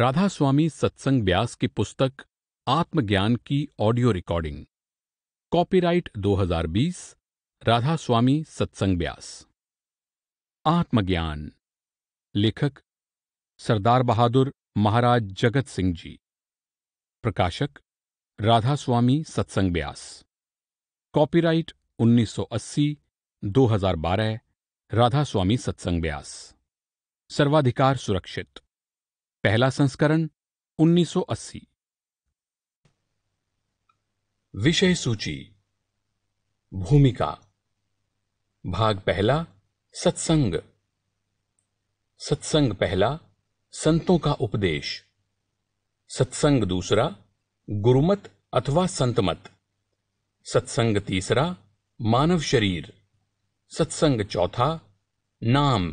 राधा स्वामी सत्संग व्यास की पुस्तक आत्मज्ञान की audio recording copyright 2020 Radha Soami Satsang Beas आत्मज्ञान लेखक सरदार बहादुर महाराज जगत सिंह जी प्रकाशक राधा स्वामी सत्संग व्यास कॉपीराइट 1980 2012 राधा स्वामी सत्संग व्यास सर्वाधिकार सुरक्षित पहला संस्करण 1980 विषय सूची भूमिका भाग पहला सत्संग सत्संग पहला संतों का उपदेश सत्संग दूसरा गुरुमत अथवा संतमत सत्संग तीसरा मानव शरीर सत्संग चौथा नाम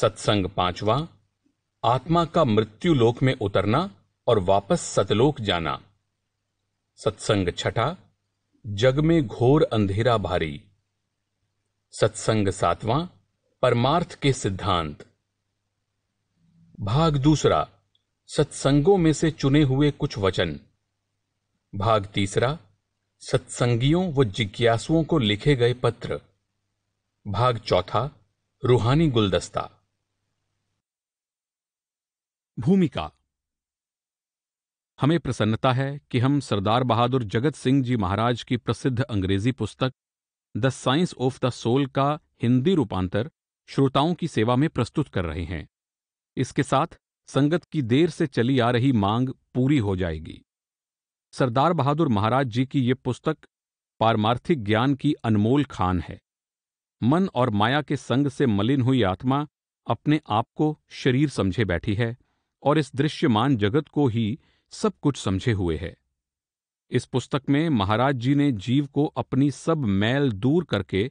सत्संग पांचवा आत्मा का मृत्यु लोक में उतरना और वापस सतलोक जाना सत्संग छठा जग में घोर अंधेरा भारी सत्संग सातवां परमार्थ के सिद्धांत भाग दूसरा सत्संगों में से चुने हुए कुछ वचन भाग तीसरा सत्संगियों व जिज्ञासुओं को लिखे गए पत्र भाग चौथा रूहानी गुलदस्ता भूमिका हमें प्रसन्नता है कि हम सरदार बहादुर जगत सिंह जी महाराज की प्रसिद्ध अंग्रेजी पुस्तक the science of the soul का हिंदी रूपांतर श्रोताओं की सेवा में प्रस्तुत कर रहे हैं इसके साथ संगत की देर से चली आ रही मांग पूरी हो जाएगी सरदार बहादुर महाराज जी की ये पुस्तक पारमार्थिक ज्ञान की अनमोल खान है मन और माया के संग से मलिन हुई आत्मा अपने आप को शरीर समझे बैठी है और इस दृश्यमान जगत को ही सब कुछ समझे हुए है इस पुस्तक में महाराज जी ने जीव को अपनी सब मैल दूर करके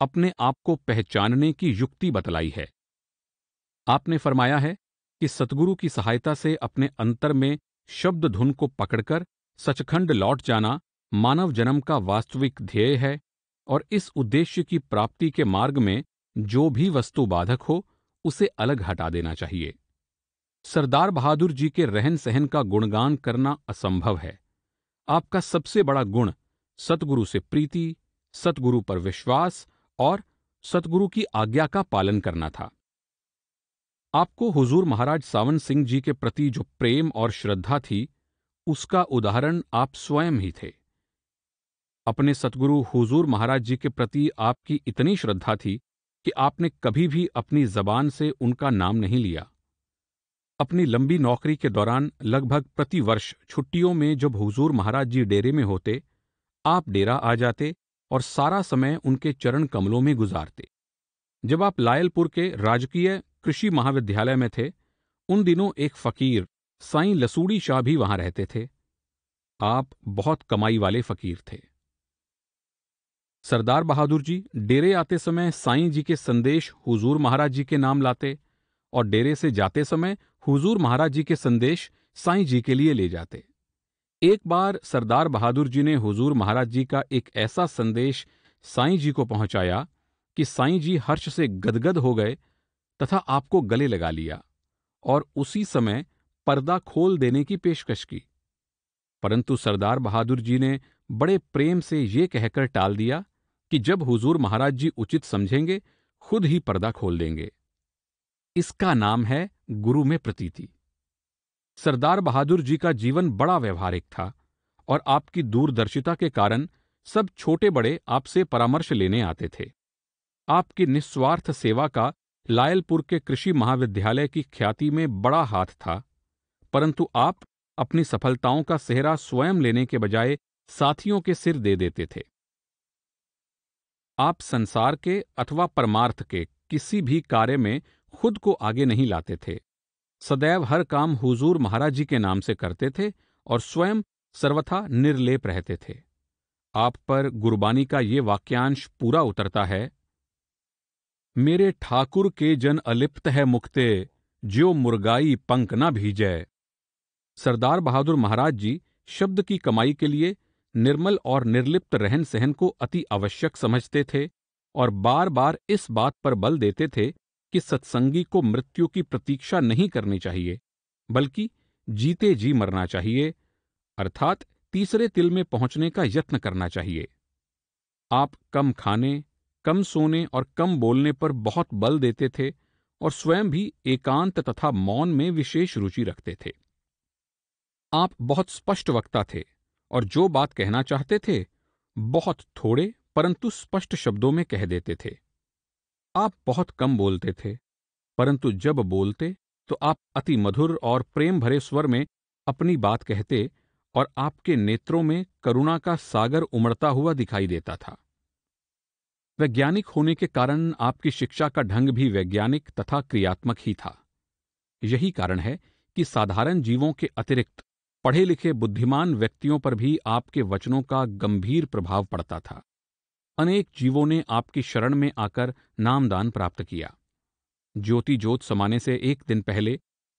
अपने आप को पहचानने की युक्ति बतलाई है आपने फरमाया है कि सतगुरु की सहायता से अपने अंतर में शब्द धुन को पकड़कर सचखंड लौट जाना मानव जन्म का वास्तविक ध्येय है और इस उद्देश्य की प्राप्ति के मार्ग में जो भी वस्तु बाधक हो उसे अलग हटा देना चाहिए सरदार बहादुर जी के रहन सहन का गुणगान करना असंभव है आपका सबसे बड़ा गुण सतगुरु से प्रीति सतगुरु पर विश्वास और सतगुरु की आज्ञा का पालन करना था आपको हुजूर महाराज सावन सिंह जी के प्रति जो प्रेम और श्रद्धा थी उसका उदाहरण आप स्वयं ही थे अपने सतगुरु हुजूर महाराज जी के प्रति आपकी इतनी श्रद्धा थी कि आपने कभी भी अपनी जबान से उनका नाम नहीं लिया अपनी लंबी नौकरी के दौरान लगभग प्रति वर्ष छुट्टियों में जब हुजूर महाराज जी डेरे में होते आप डेरा आ जाते और सारा समय उनके चरण कमलों में गुजारते जब आप लायलपुर के राजकीय कृषि महाविद्यालय में थे उन दिनों एक फकीर साईं लसूड़ी शाह भी वहां रहते थे आप बहुत कमाई वाले फकीर थे सरदार बहादुर जी डेरे आते समय साईं जी के संदेश हुजूर महाराज जी के नाम लाते और डेरे से जाते समय हुजूर महाराज जी के संदेश साईं जी के लिए ले जाते एक बार सरदार बहादुर जी ने हुजूर महाराज जी का एक ऐसा संदेश साईं जी को पहुंचाया कि साईं जी हर्ष से गदगद हो गए तथा आपको गले लगा लिया और उसी समय पर्दा खोल देने की पेशकश की परंतु सरदार बहादुर जी ने बड़े प्रेम से ये कहकर टाल दिया कि जब हुजूर महाराज जी उचित समझेंगे खुद ही पर्दा खोल देंगे इसका नाम है गुरु में प्रतीति सरदार बहादुर जी का जीवन बड़ा व्यवहारिक था और आपकी दूरदर्शिता के कारण सब छोटे बड़े आपसे परामर्श लेने आते थे आपकी निस्वार्थ सेवा का लायलपुर के कृषि महाविद्यालय की ख्याति में बड़ा हाथ था परंतु आप अपनी सफलताओं का सेहरा स्वयं लेने के बजाय साथियों के सिर दे देते थे आप संसार के अथवा परमार्थ के किसी भी कार्य में खुद को आगे नहीं लाते थे सदैव हर काम हुजूर महाराज जी के नाम से करते थे और स्वयं सर्वथा निर्लेप रहते थे आप पर गुरबानी का ये वाक्यांश पूरा उतरता है मेरे ठाकुर के जन अलिप्त है मुक्ते ज्यो मुर्गाई पंख ना भीजय सरदार बहादुर महाराज जी शब्द की कमाई के लिए निर्मल और निर्लिप्त रहन सहन को अति आवश्यक समझते थे और बार बार इस बात पर बल देते थे कि सत्संगी को मृत्यु की प्रतीक्षा नहीं करनी चाहिए बल्कि जीते जी मरना चाहिए अर्थात तीसरे तिल में पहुंचने का यत्न करना चाहिए आप कम खाने कम सोने और कम बोलने पर बहुत बल देते थे और स्वयं भी एकांत तथा मौन में विशेष रुचि रखते थे आप बहुत स्पष्ट वक्ता थे और जो बात कहना चाहते थे बहुत थोड़े परंतु स्पष्ट शब्दों में कह देते थे आप बहुत कम बोलते थे परंतु जब बोलते तो आप अति मधुर और प्रेम भरे स्वर में अपनी बात कहते और आपके नेत्रों में करुणा का सागर उमड़ता हुआ दिखाई देता था वैज्ञानिक होने के कारण आपकी शिक्षा का ढंग भी वैज्ञानिक तथा क्रियात्मक ही था यही कारण है कि साधारण जीवों के अतिरिक्त पढ़े लिखे बुद्धिमान व्यक्तियों पर भी आपके वचनों का गंभीर प्रभाव पड़ता था अनेक जीवों ने आपकी शरण में आकर नामदान प्राप्त किया ज्योति ज्योत समाने से एक दिन पहले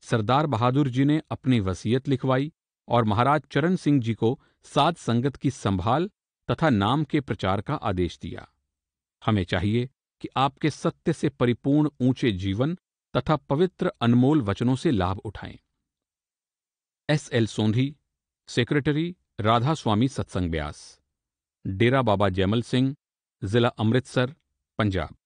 सरदार बहादुर जी ने अपनी वसीयत लिखवाई और महाराज चरण सिंह जी को सात संगत की संभाल तथा नाम के प्रचार का आदेश दिया हमें चाहिए कि आपके सत्य से परिपूर्ण ऊंचे जीवन तथा पवित्र अनमोल वचनों से लाभ उठाएं S L Sondhi secretary Radha Soami Satsang Beas डेरा बाबा जयमल सिंह ज़िला अमृतसर पंजाब